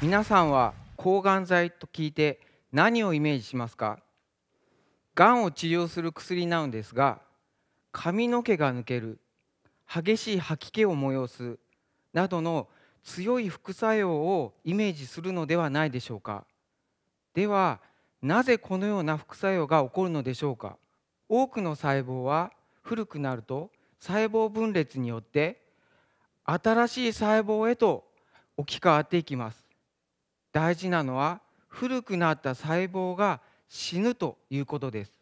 皆さんは抗がん剤と聞いて何をイメージしますかがんを治療する薬なのですが髪の毛が抜ける激しい吐き気を催すなどの強い副作用をイメージするのではないでしょうかではなぜこのような副作用が起こるのでしょうか多くの細胞は古くなると細胞分裂によって新しい細胞へと置き換わっていきます大事なのは古くなった細胞が死ぬということです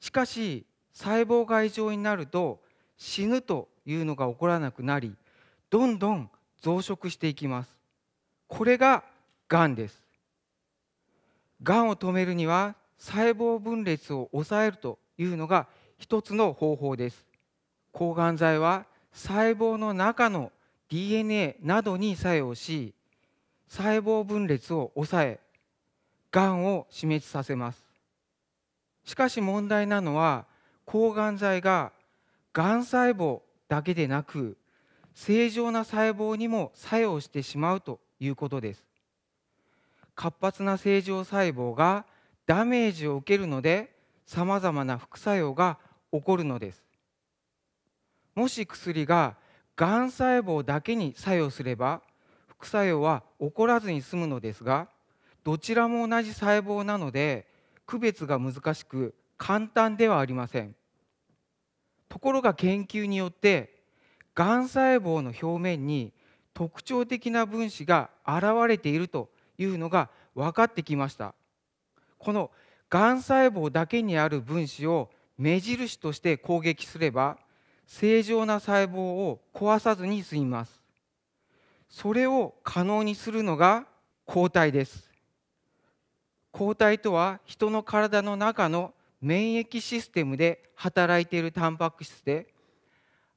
しかし細胞が異常になると死ぬというのが起こらなくなりどんどん増殖していきますこれががんですがんを止めるには細胞分裂を抑えるというのが一つの方法です抗がん剤は細胞の中の DNA などに作用し細胞分裂を抑えがんを死滅させますしかし問題なのは抗がん剤ががん細胞だけでなく正常な細胞にも作用してしまうということです活発な正常細胞がダメージを受けるのでさまざまな副作用が起こるのですもし薬ががん細胞だけに作用すれば副作用は起こらずに済むのですがどちらも同じ細胞なので区別が難しく簡単ではありませんところが研究によってがん細胞の表面に特徴的な分子が現れているというのが分かってきましたこのがん細胞だけにある分子を目印として攻撃すれば正常な細胞を壊さずに済みますそれを可能にするのが抗体です抗体とは人の体の中の免疫システムで働いているタンパク質で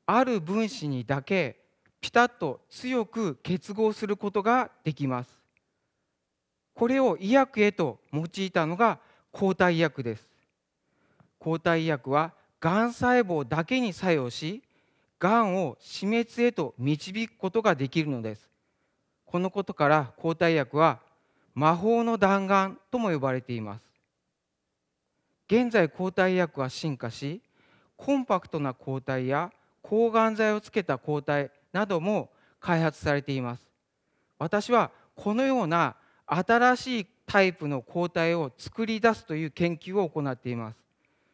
ある分子にだけピタッと強く結合することができますこれを医薬へと用いたのが抗体薬です抗体薬はがん細胞だけに作用しがんを死滅へと導くことができるのですこのことから抗体薬は魔法の弾丸とも呼ばれています現在抗体薬は進化しコンパクトな抗体や抗がん剤をつけた抗体なども開発されています私はこのような新しいタイプの抗体を作り出すという研究を行っています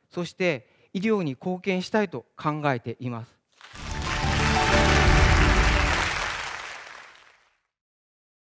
そして医療に貢献したいと考えています